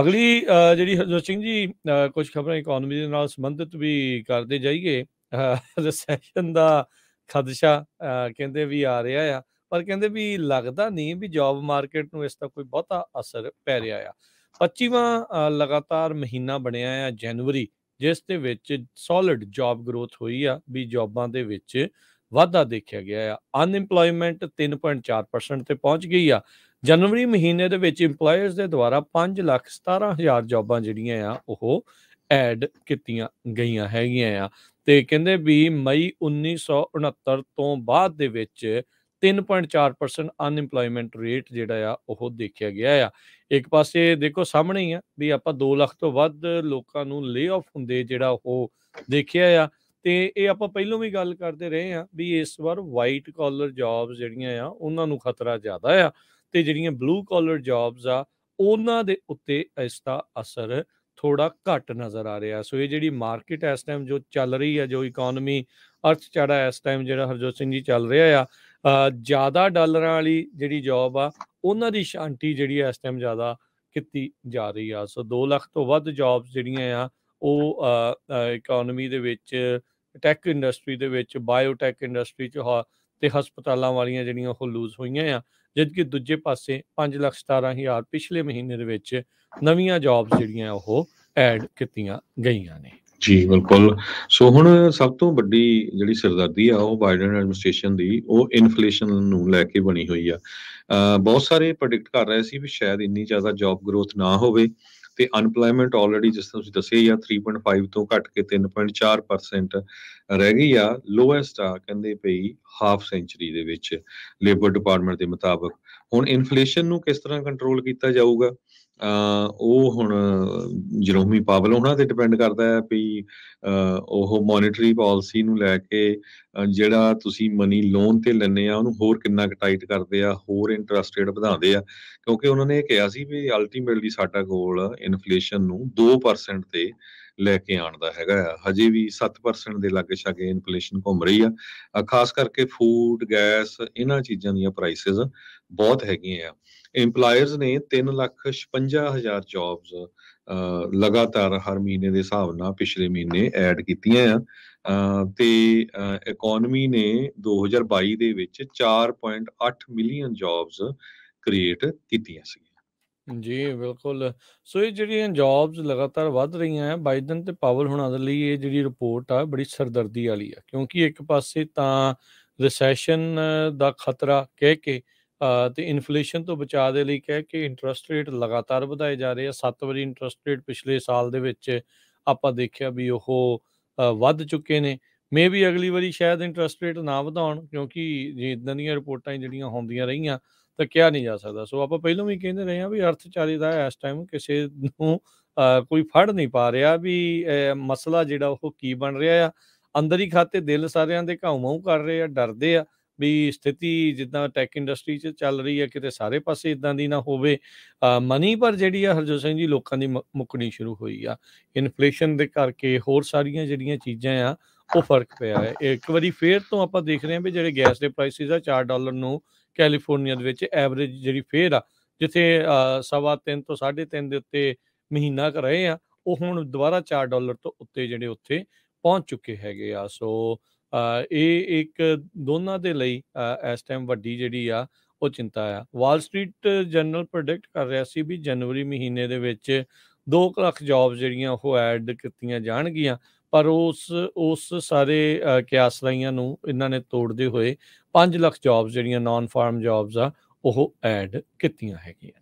ਅਗਲੀ ਜਿਹੜੀ ਹਰਜੋਤ ਸਿੰਘ ਜੀ ਕੁਝ ਖਬਰਾਂ ਇਕਨੋਮੀ ਦੇ ਨਾਲ ਸੰਬੰਧਿਤ ਵੀ ਕਰਦੇ ਜਾਈਏ ਰੈਸੈਸ਼ਨ ਦਾ ਖਦਸ਼ਾ ਕਹਿੰਦੇ ਵੀ ਆ ਰਿਹਾ ਆ ਪਰ ਕਹਿੰਦੇ ਵੀ ਲੱਗਦਾ ਨਹੀਂ ਵੀ ਜੌਬ ਮਾਰਕੀਟ ਨੂੰ ਇਸ ਦਾ ਕੋਈ ਬਹੁਤਾ ਅਸਰ ਪੈ ਰਿਹਾ ਆ 25ਵਾਂ ਲਗਾਤਾਰ ਮਹੀਨਾ ਬਣਿਆ ਆ ਜਨਵਰੀ ਜਿਸ ਦੇ ਵਿੱਚ ਸੋਲਿਡ ਜੌਬ ਗਰੋਥ ਹੋਈ ਆ ਵੀ ਜੌਬਾਂ ਦੇ ਵਿੱਚ ਵਾਧਾ ਦੇਖਿਆ ਗਿਆ ਆ ਅਨਇੰਪਲੋਇਮੈਂਟ 3.4% ਤੇ ਪਹੁੰਚ ਗਈ ਆ ਜਨਵਰੀ ਮਹੀਨੇ ਦੇ ਵਿੱਚ EMPLOYEES ਦੇ ਦੁਆਰਾ 517000 ਜੌਬਾਂ ਜਿਹੜੀਆਂ ਆ ਉਹ ਐਡ ਕੀਤੀਆਂ ਗਈਆਂ ਹੈਗੀਆਂ ਆ ਤੇ ਕਹਿੰਦੇ ਵੀ ਮਈ 1969 ਤੋਂ ਬਾਅਦ ਦੇ ਵਿੱਚ 3.4% ਅਨਇੰਪਲੋਇਮੈਂਟ ਰੇਟ ਜਿਹੜਾ ਆ ਉਹ ਦੇਖਿਆ ਗਿਆ ਆ ਇੱਕ ਪਾਸੇ ਦੇਖੋ ਸਾਹਮਣੇ ਹੀ ਆ ਵੀ ਆਪਾਂ 2 ਲੱਖ ਤੋਂ ਵੱਧ ਲੋਕਾਂ ਨੂੰ ਲੇ ਆਫ ਹੁੰਦੇ ਜਿਹੜਾ ਉਹ ਦੇਖਿਆ ਆ ਤੇ ਇਹ ਆਪਾਂ ਪਹਿਲਾਂ ਵੀ ਗੱਲ ਕਰਦੇ ਰਹੇ ਆ ਵੀ ਇਸ ਵਾਰ ਵਾਈਟ ਕਾਲਰ ਜੌਬਸ ਜਿਹੜੀਆਂ ਆ ਉਹਨਾਂ ਨੂੰ ਖਤਰਾ ਜ਼ਿਆਦਾ ਆ ਤੇ ਜਿਹੜੀਆਂ ਬਲੂ ਕਾਲਰ ਜੌਬਸ ਆ ਉਹਨਾਂ ਦੇ ਉੱਤੇ ਇਸ ਦਾ ਅਸਰ ਥੋੜਾ ਘੱਟ ਨਜ਼ਰ ਆ ਰਿਹਾ ਸੋ ਇਹ ਜਿਹੜੀ ਮਾਰਕੀਟ ਇਸ ਟਾਈਮ ਜੋ ਚੱਲ ਰਹੀ ਹੈ ਜੋ ਇਕਨੋਮੀ ਚੜਾ ਇਸ ਟਾਈਮ ਜਿਹੜਾ ਹਰਜੋਤ ਸਿੰਘ ਜੀ ਚੱਲ ਰਿਹਾ ਆ ਜਿਆਦਾ ਡਾਲਰਾਂ ਵਾਲੀ ਜਿਹੜੀ ਜੌਬ ਆ ਉਹਨਾਂ ਦੀ ਸ਼ਾਂਤੀ ਜਿਹੜੀ ਇਸ ਟਾਈਮ ਜਿਆਦਾ ਕੀਤੀ ਜਾ ਰਹੀ ਆ ਸੋ 2 ਲੱਖ ਤੋਂ ਵੱਧ ਜੌਬਸ ਜਿਹੜੀਆਂ ਆ ਉਹ ਇਕਨੋਮੀ ਦੇ ਵਿੱਚ ਟੈਕ ਇੰਡਸਟਰੀ ਦੇ ਵਿੱਚ ਬਾਇਓਟੈਕ ਇੰਡਸਟਰੀ ਚ ਤੇ ਹਸਪਤਾਲਾਂ ਵਾਲੀਆਂ ਜਿਹੜੀਆਂ ਉਹ ਲੂਜ਼ ਹੋਈਆਂ ਆ ਜਦਕਿ ਦੂਜੇ ਪਾਸੇ 517000 ਪਿਛਲੇ ਮਹੀਨੇ ਦੇ ਵਿੱਚ ਨਵੀਆਂ ਜੌਬਸ ਜਿਹੜੀਆਂ ਉਹ ਐਡ ਕੀਤੀਆਂ ਗਈਆਂ ਨੇ ਜੀ ਬਿਲਕੁਲ ਸੋ ਹੁਣ ਸਭ ਤੋਂ ਵੱਡੀ ਜਿਹੜੀ ਸਰਦਾਰਦੀ ਆ ਉਹ ਬਾਈਡਨ ਐਡਮਿਨਿਸਟ੍ਰੇਸ਼ਨ ਦੀ ਉਹ ਇਨਫਲੇਸ਼ਨ ਨੂੰ ਲੈ ਕੇ ਬਣੀ ਹੋਈ ਆ ਬਹੁਤ ਸਾਰੇ ਪ੍ਰੈਡਿਕਟ ਕਰ ਰਹੇ ਸੀ ਵੀ ਸ਼ਾਇਦ ਇੰਨੀ ਜ਼ਿਆਦਾ ਜੌਬ ਗਰੋਥ ਨਾ ਹੋਵੇ ਤੇ ਅਨਪਲੋਇਮੈਂਟ ਆਲਰੇਡੀ ਜਿਸ ਤਰ੍ਹਾਂ ਤੁਸੀਂ ਦੱਸਿਆ ਹੀ ਆ 3.5 ਤੋਂ ਘਟ ਕੇ 3.4% ਰਹਿ ਗਈ ਆ ਲੋਐਸਟ ਆ ਕਹਿੰਦੇ ਪਈ ਹਾਫ ਸੈਂਚਰੀ ਦੇ ਵਿੱਚ ਲੇਬਰ ਡਿਪਾਰਟਮੈਂਟ ਦੇ ਮੁਤਾਬਕ ਹੁਣ ਇਨਫਲੇਸ਼ਨ ਨੂੰ ਕਿਸ ਤਰ੍ਹਾਂ ਕੰਟਰੋਲ ਕੀਤਾ ਜਾਊਗਾ ਉਹ ਹੁਣ ਜਰੋਮੀ ਪਾਵਲ ਉਹਨਾਂ ਤੇ ਡਿਪੈਂਡ ਕਰਦਾ ਹੈ ਵੀ ਉਹ ਮੋਨਿਟਰੀ ਪਾਲਿਸੀ ਨੂੰ ਲੈ ਕੇ ਜਿਹੜਾ ਤੁਸੀਂ ਮਨੀ ਲੋਨ ਤੇ ਲੈਣੇ ਆ ਉਹਨੂੰ ਹੋਰ ਕਿੰਨਾ ਟਾਈਟ ਕਰਦੇ ਆ ਹੋਰ ਇੰਟਰਸਟ ਰੇਟ ਵਧਾਉਂਦੇ ਆ ਕਿਉਂਕਿ ਉਹਨਾਂ ਨੇ ਇਹ ਕਿਹਾ ਸੀ ਵੀ ਅਲਟੀਮੇਟਲੀ ਸਾਡਾ ਗੋਲ ਇਨਫਲੇਸ਼ਨ ਨੂੰ 2% ਤੇ ਲੈ ਕੇ ਆਣ ਦਾ ਹੈਗਾ ਆ ਹਜੇ ਵੀ 7% ਦੇ ਲਾਗੇ ਛਾਗੇ ਇਨਫਲੇਸ਼ਨ ਘੁੰਮ ਰਹੀ ਆ ਖਾਸ ਕਰਕੇ ਫੂਡ ਗੈਸ ਇਹਨਾਂ ਚੀਜ਼ਾਂ ਦੀਆਂ ਪ੍ਰਾਈਸਸ ਬਹੁਤ ਹੈਗੀਆਂ ਆ EMPLOYERS ਨੇ 356000 ਜੌਬਸ ਲਗਾਤਾਰ ਹਰ ਮਹੀਨੇ ਦੇ ਹਿਸਾਬ ਨਾਲ ਪਿਛਲੇ ਮਹੀਨੇ ਐਡ ਕੀਤੀਆਂ ਆ ਤੇ ਇਕਨੋਮੀ ਨੇ 2022 ਦੇ ਵਿੱਚ 4.8 ਮਿਲੀਅਨ ਜੌਬਸ ਕ੍ਰੀਏਟ ਕੀਤੀਆਂ ਸੀ ਜੀ ਬਿਲਕੁਲ ਸੋ ਇਹ ਜਿਹੜੀਆਂ ਜੌਬਸ ਲਗਾਤਾਰ ਵੱਧ ਰਹੀਆਂ ਆ ਬਾਈਡਨ ਤੇ ਪਾਵਲ ਹੁਣਾਂ ਦੇ ਲਈ ਇਹ ਜਿਹੜੀ ਰਿਪੋਰਟ ਆ ਬੜੀ ਸਰਦਰਦੀ ਵਾਲੀ ਆ ਕਿਉਂਕਿ ਇੱਕ ਪਾਸੇ ਤਾਂ ਰਿਸੈਸ਼ਨ ਦਾ ਖਤਰਾ ਕਹਿ ਕੇ ਤੇ ਇਨਫਲੇਸ਼ਨ ਤੋਂ ਬਚਾ ਦੇ ਲਈ ਕਹਿ ਕੇ ਇੰਟਰਸਟ ਰੇਟ ਲਗਾਤਾਰ ਵਧਾਏ ਜਾ ਰਹੇ ਆ ਸੱਤ ਵਾਰੀ ਇੰਟਰਸਟ ਰੇਟ ਪਿਛਲੇ ਸਾਲ ਦੇ ਵਿੱਚ ਆਪਾਂ ਦੇਖਿਆ ਵੀ ਉਹ ਵੱਧ ਚੁੱਕੇ ਨੇ ਮੇ ਵੀ ਅਗਲੀ ਵਾਰੀ ਸ਼ਾਇਦ ਇੰਟਰਸਟ ਰੇਟ ਨਾ ਵਧਾਉਣ ਕਿਉਂਕਿ ਜੇ ਇਦਾਂ ਦੀਆਂ ਰਿਪੋਰਟਾਂ ਜਿਹੜੀਆਂ ਹੁੰਦੀਆਂ ਰਹੀਆਂ ਤਾਂ ਕਿਹਾ ਨਹੀਂ ਜਾ ਸਕਦਾ ਸੋ ਆਪਾਂ ਪਹਿਲਾਂ ਵੀ ਕਹਿੰਦੇ ਰਹੇ ਆ ਵੀ ਅਰਥਚਾਰੇ ਦਾ ਇਸ ਟਾਈਮ ਕਿਸੇ ਨੂੰ ਕੋਈ ਫੜ ਨਹੀਂ ਪਾ ਰਿਹਾ ਵੀ ਮਸਲਾ ਜਿਹੜਾ ਉਹ ਕੀ ਬਣ ਰਿਹਾ ਆ ਅੰਦਰ ਹੀ ਖਾਤੇ ਦਿਲ ਸਾਰਿਆਂ ਦੇ ਘਾਉ-ਮਾਉ ਕਰ ਰਹੇ ਆ ਡਰਦੇ ਆ ਵੀ ਸਥਿਤੀ ਜਿੱਦਾਂ ਟੈਕ ਇੰਡਸਟਰੀ 'ਚ ਚੱਲ ਰਹੀ ਹੈ ਕਿਤੇ ਸਾਰੇ ਪਾਸੇ ਇਦਾਂ ਦੀ ਨਾ ਹੋਵੇ ਮਨੀ ਪਰ ਜਿਹੜੀ ਆ ਹਰਜੋਤ ਸਿੰਘ ਜੀ ਲੋਕਾਂ ਦੀ ਮੁੱਕਣੀ ਸ਼ੁਰੂ ਹੋਈ ਆ ਇਨਫਲੇਸ਼ਨ ਦੇ ਕਰਕੇ ਹੋਰ ਸਾਰੀਆਂ ਜਿਹੜੀਆਂ ਚੀਜ਼ਾਂ ਆ ਉਹ ਫਰਕ ਪਿਆ ਹੈ ਇੱਕ ਵਾਰੀ ਫੇਰ ਤੋਂ ਆਪਾਂ ਦੇਖ ਰਹੇ ਹਾਂ ਵੀ ਜਿਹੜੇ ਗੈਸ ਦੇ ਪ੍ਰਾਈਸਿਸ ਆ 4 ਡਾਲਰ ਨੂੰ ਕੈਲੀਫੋਰਨੀਆ ਦੇ ਵਿੱਚ ਐਵਰੇਜ ਜਿਹੜੀ ਫੇਰ ਆ ਜਿੱਥੇ ਸਵਾ 3 ਤੋਂ 3.5 ਦੇ ਉੱਤੇ ਮਹੀਨਾ ਕਰ ਰਹੇ ਆ ਉਹ ਹੁਣ ਦੁਬਾਰਾ 4 ਡਾਲਰ ਤੋਂ ਉੱਤੇ ਜਿਹੜੇ ਉੱਥੇ ਪਹੁੰਚ ਚੁੱਕੇ ਹੈਗੇ ਆ ਸੋ ਇਹ ਇੱਕ ਦੋਨਾਂ ਦੇ ਲਈ ਇਸ ਟਾਈਮ ਵੱਡੀ ਜਿਹੜੀ ਆ ਉਹ ਚਿੰਤਾ ਆ ਵਾਲ ਸਟਰੀਟ ਜਨਰਲ ਪ੍ਰੈਡਿਕਟ ਕਰ ਰਿਹਾ ਸੀ ਵੀ ਜਨਵਰੀ ਮਹੀਨੇ ਦੇ ਵਿੱਚ 2 ਲੱਖ ਜੌਬ ਜਿਹੜੀਆਂ ਉਹ ਐਡ ਕੀਤੀਆਂ ਜਾਣਗੀਆਂ ਪਰ ਉਸ ਉਸ ਸਾਰੇ ਕਿਆਸਲਾਈਆਂ ਨੂੰ ਇਹਨਾਂ ਨੇ ਤੋੜਦੇ ਹੋਏ 5 ਲੱਖ ਜੌਬਸ ਜਿਹੜੀਆਂ ਨਾਨ ਫਾਰਮ ਜੌਬਸ ਆ ਉਹ ਐਡ ਕੀਤੀਆਂ ਹੈਗੀਆਂ